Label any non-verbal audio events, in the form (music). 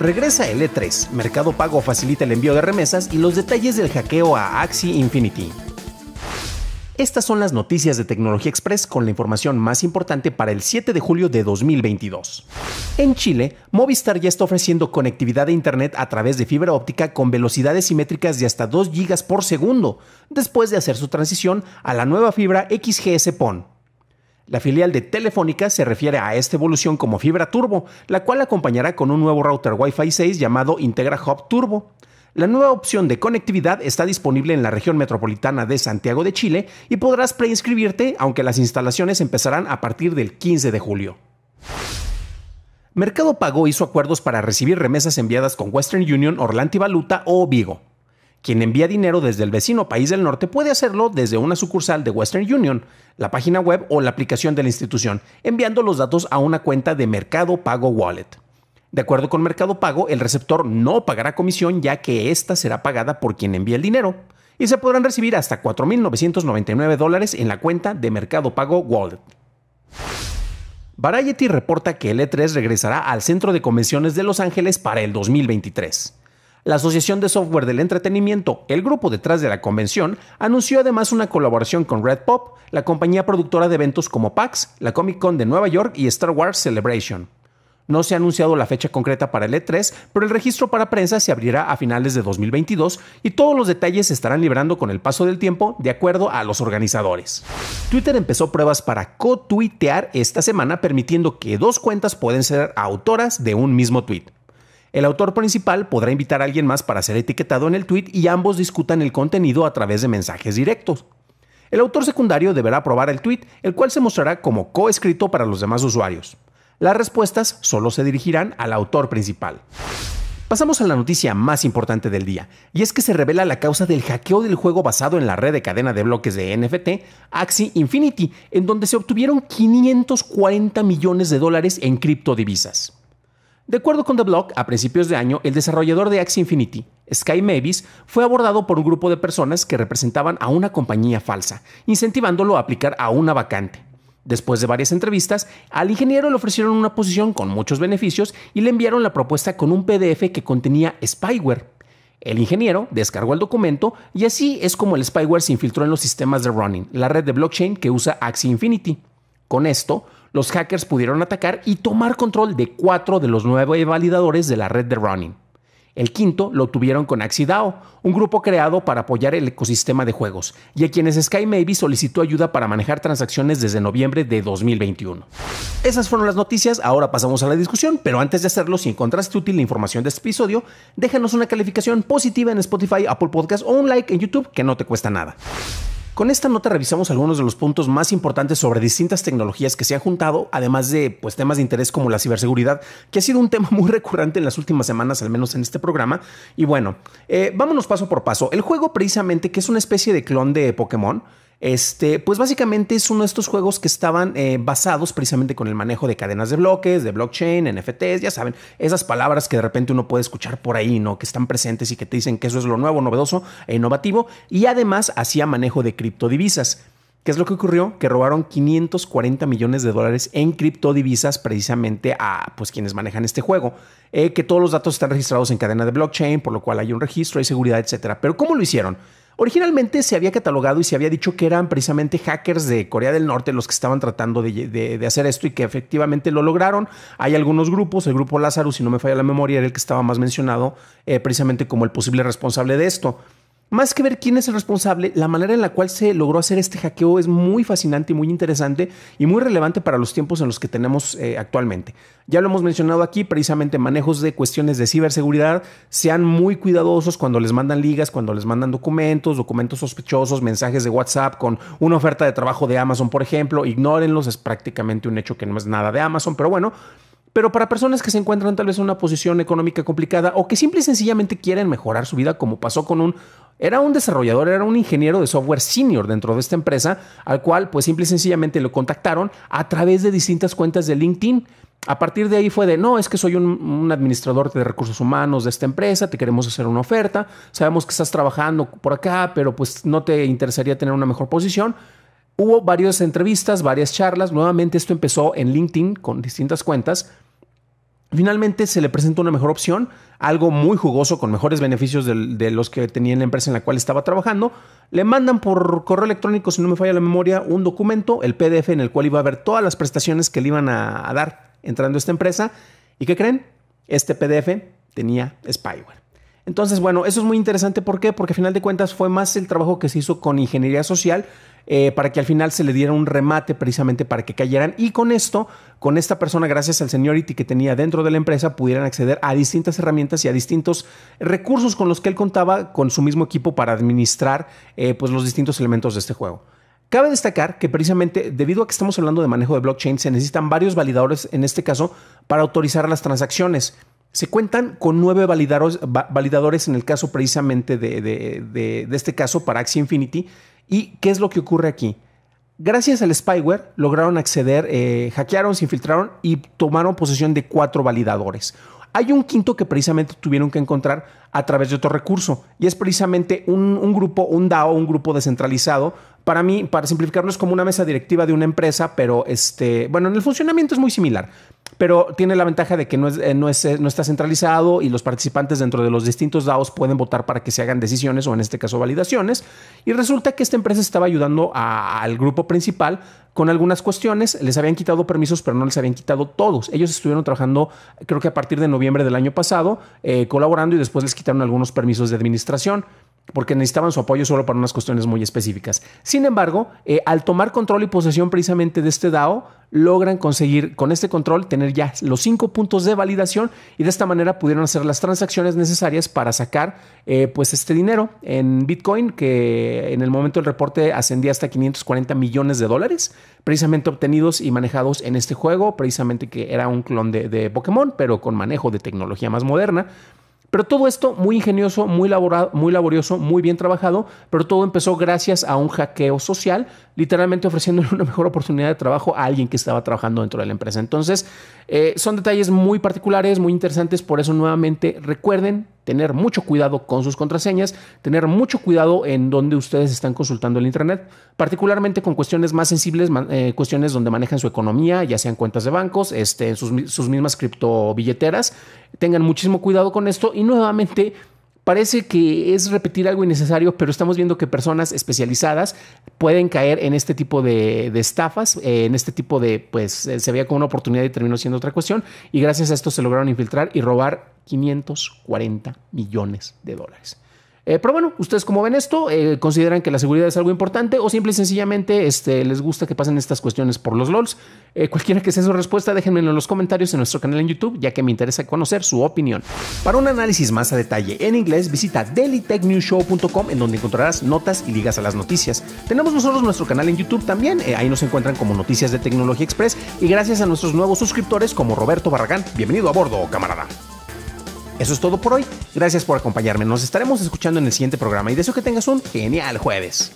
Regresa el E3, Mercado Pago facilita el envío de remesas y los detalles del hackeo a Axi Infinity. Estas son las noticias de Tecnología Express con la información más importante para el 7 de julio de 2022. En Chile, Movistar ya está ofreciendo conectividad de Internet a través de fibra óptica con velocidades simétricas de hasta 2 GB por segundo, después de hacer su transición a la nueva fibra XGS-PON. La filial de Telefónica se refiere a esta evolución como fibra turbo, la cual acompañará con un nuevo router Wi-Fi 6 llamado Integra Hub Turbo. La nueva opción de conectividad está disponible en la región metropolitana de Santiago de Chile y podrás preinscribirte, aunque las instalaciones empezarán a partir del 15 de julio. Mercado Pago hizo acuerdos para recibir remesas enviadas con Western Union, Orlanti Valuta o Vigo. Quien envía dinero desde el vecino país del norte puede hacerlo desde una sucursal de Western Union, la página web o la aplicación de la institución, enviando los datos a una cuenta de Mercado Pago Wallet. De acuerdo con Mercado Pago, el receptor no pagará comisión ya que ésta será pagada por quien envía el dinero y se podrán recibir hasta 4.999 en la cuenta de Mercado Pago Wallet. Variety reporta que el E3 regresará al Centro de Convenciones de Los Ángeles para el 2023. La Asociación de Software del Entretenimiento, el grupo detrás de la convención, anunció además una colaboración con Red Pop, la compañía productora de eventos como PAX, la Comic Con de Nueva York y Star Wars Celebration. No se ha anunciado la fecha concreta para el E3, pero el registro para prensa se abrirá a finales de 2022 y todos los detalles se estarán liberando con el paso del tiempo de acuerdo a los organizadores. Twitter empezó pruebas para co-tuitear esta semana permitiendo que dos cuentas pueden ser autoras de un mismo tweet. El autor principal podrá invitar a alguien más para ser etiquetado en el tweet y ambos discutan el contenido a través de mensajes directos. El autor secundario deberá aprobar el tweet, el cual se mostrará como coescrito para los demás usuarios. Las respuestas solo se dirigirán al autor principal. Pasamos a la noticia más importante del día, y es que se revela la causa del hackeo del juego basado en la red de cadena de bloques de NFT, Axie Infinity, en donde se obtuvieron 540 millones de dólares en criptodivisas. De acuerdo con The Block, a principios de año, el desarrollador de Axie Infinity, Sky Mavis, fue abordado por un grupo de personas que representaban a una compañía falsa, incentivándolo a aplicar a una vacante. Después de varias entrevistas, al ingeniero le ofrecieron una posición con muchos beneficios y le enviaron la propuesta con un PDF que contenía spyware. El ingeniero descargó el documento y así es como el spyware se infiltró en los sistemas de Running, la red de blockchain que usa Axie Infinity. Con esto, los hackers pudieron atacar y tomar control de cuatro de los nueve validadores de la red de Running. El quinto lo tuvieron con AxiDAO, un grupo creado para apoyar el ecosistema de juegos, y a quienes Sky solicitó ayuda para manejar transacciones desde noviembre de 2021. Esas fueron las noticias, ahora pasamos a la discusión, pero antes de hacerlo, si encontraste útil la información de este episodio, déjanos una calificación positiva en Spotify, Apple Podcast o un like en YouTube que no te cuesta nada. Con esta nota revisamos algunos de los puntos más importantes sobre distintas tecnologías que se han juntado, además de pues, temas de interés como la ciberseguridad, que ha sido un tema (laughs) muy recurrente en las últimas semanas, al menos en este programa. Y bueno, eh, vámonos paso por paso. El juego precisamente, que es una especie de clon de Pokémon, este, pues básicamente es uno de estos juegos que estaban eh, basados precisamente con el manejo de cadenas de bloques, de blockchain, NFTs, ya saben, esas palabras que de repente uno puede escuchar por ahí, ¿no? Que están presentes y que te dicen que eso es lo nuevo, novedoso e innovativo. Y además hacía manejo de criptodivisas. ¿Qué es lo que ocurrió? Que robaron 540 millones de dólares en criptodivisas precisamente a pues, quienes manejan este juego. Eh, que todos los datos están registrados en cadena de blockchain, por lo cual hay un registro, hay seguridad, etc. Pero ¿cómo lo hicieron? Originalmente se había catalogado y se había dicho que eran precisamente hackers de Corea del Norte los que estaban tratando de, hacer esto y que efectivamente lo lograron. Hay algunos grupos, el grupo Lázaro, si no me falla la memoria, era el que estaba más mencionado eh, precisamente como el posible responsable de esto. Más que ver quién es el responsable, la manera en la cual se logró hacer este hackeo es muy fascinante y muy interesante y muy relevante para los tiempos en los que tenemos eh, actualmente. Ya lo hemos mencionado aquí, precisamente manejos de cuestiones de ciberseguridad, sean muy cuidadosos cuando les mandan ligas, cuando les mandan documentos, documentos sospechosos, mensajes de WhatsApp con una oferta de trabajo de Amazon, por ejemplo, ignórenlos, es prácticamente un hecho que no es nada de Amazon, pero bueno, pero para personas que se encuentran tal vez en una posición económica complicada o que simple y sencillamente quieren mejorar su vida, como pasó con un era un desarrollador, era un ingeniero de software senior dentro de esta empresa, al cual pues simple y sencillamente lo contactaron a través de distintas cuentas de LinkedIn. A partir de ahí fue de, no, es que soy un, un, administrador de recursos humanos de esta empresa, te queremos hacer una oferta, sabemos que estás trabajando por acá, pero pues no te interesaría tener una mejor posición. Hubo varias entrevistas, varias charlas, nuevamente esto empezó en LinkedIn con distintas cuentas Finalmente se le presentó una mejor opción, algo muy jugoso con mejores beneficios de, los que tenía en la empresa en la cual estaba trabajando. Le mandan por correo electrónico, si no me falla la memoria, un documento, el PDF en el cual iba a ver todas las prestaciones que le iban a, a dar entrando a esta empresa. ¿Y qué creen? Este PDF tenía spyware. Entonces, bueno, eso es muy interesante. ¿Por qué? Porque al final de cuentas fue más el trabajo que se hizo con ingeniería social eh, para que al final se le diera un remate precisamente para que cayeran. Y con esto, con esta persona, gracias al seniority que tenía dentro de la empresa, pudieran acceder a distintas herramientas y a distintos recursos con los que él contaba con su mismo equipo para administrar eh, pues los distintos elementos de este juego. Cabe destacar que precisamente debido a que estamos hablando de manejo de blockchain, se necesitan varios validadores en este caso para autorizar las transacciones. Se cuentan con nueve validadores, en el caso precisamente de, este caso para Axie Infinity. ¿Y qué es lo que ocurre aquí? Gracias al spyware lograron acceder, eh, hackearon, se infiltraron y tomaron posesión de cuatro validadores. Hay un quinto que precisamente tuvieron que encontrar a través de otro recurso y es precisamente un, grupo, un DAO, un grupo descentralizado. Para mí, para simplificarlo, es como una mesa directiva de una empresa, pero este, bueno, en el funcionamiento es muy similar, pero tiene la ventaja de que no, es, eh, eh, no, está centralizado y los participantes dentro de los distintos DAOs pueden votar para que se hagan decisiones o en este caso validaciones. Y resulta que esta empresa estaba ayudando al grupo principal con algunas cuestiones. Les habían quitado permisos, pero no les habían quitado todos. Ellos estuvieron trabajando, creo que a partir de noviembre del año pasado, eh, colaborando y después les quitaron algunos permisos de administración porque necesitaban su apoyo solo para unas cuestiones muy específicas. Sin embargo, eh, al tomar control y posesión precisamente de este DAO, logran conseguir con este control tener ya los cinco puntos de validación y de esta manera pudieron hacer las transacciones necesarias para sacar eh, pues este dinero en Bitcoin que en el momento del reporte ascendía hasta 540 millones de dólares precisamente obtenidos y manejados en este juego precisamente que era un clon de Pokémon pero con manejo de tecnología más moderna pero todo esto muy ingenioso, muy, laborado, muy laborioso, muy bien trabajado, pero todo empezó gracias a un hackeo social, literalmente ofreciéndole (laughs) una mejor oportunidad de trabajo a alguien que estaba trabajando dentro de la empresa. Entonces, eh, son detalles muy particulares, muy interesantes, por eso nuevamente recuerden tener mucho cuidado con sus contraseñas, tener mucho cuidado en donde ustedes están consultando el Internet, particularmente con cuestiones más sensibles, eh, cuestiones donde manejan su economía, ya sean cuentas de bancos, este, sus, sus mismas criptobilleteras. Tengan muchísimo cuidado con esto y nuevamente Parece que es repetir algo innecesario, pero estamos viendo que personas especializadas pueden caer en este tipo de, estafas, eh, en este tipo de, pues eh, se veía como una oportunidad y terminó siendo otra cuestión. Y gracias a esto se lograron infiltrar y robar 540 millones de dólares. Eh, pero bueno, ¿ustedes cómo ven esto? Eh, ¿Consideran que la seguridad es algo importante o simple y sencillamente este, les gusta que pasen estas cuestiones por los LOLs? Eh, cualquiera que sea su respuesta, déjenmelo en los comentarios en nuestro canal en YouTube, ya que me interesa conocer su opinión. Para un análisis más a detalle en inglés, visita dailytechnewshow.com en donde encontrarás notas y ligas a las noticias. Tenemos nosotros nuestro canal en YouTube también, ahí nos encuentran como Noticias de Tecnología Express y gracias a nuestros nuevos suscriptores como Roberto Barragán. Bienvenido a bordo, camarada. Eso es todo por hoy. Gracias por acompañarme. Nos estaremos escuchando en el siguiente programa y deseo que tengas un genial jueves.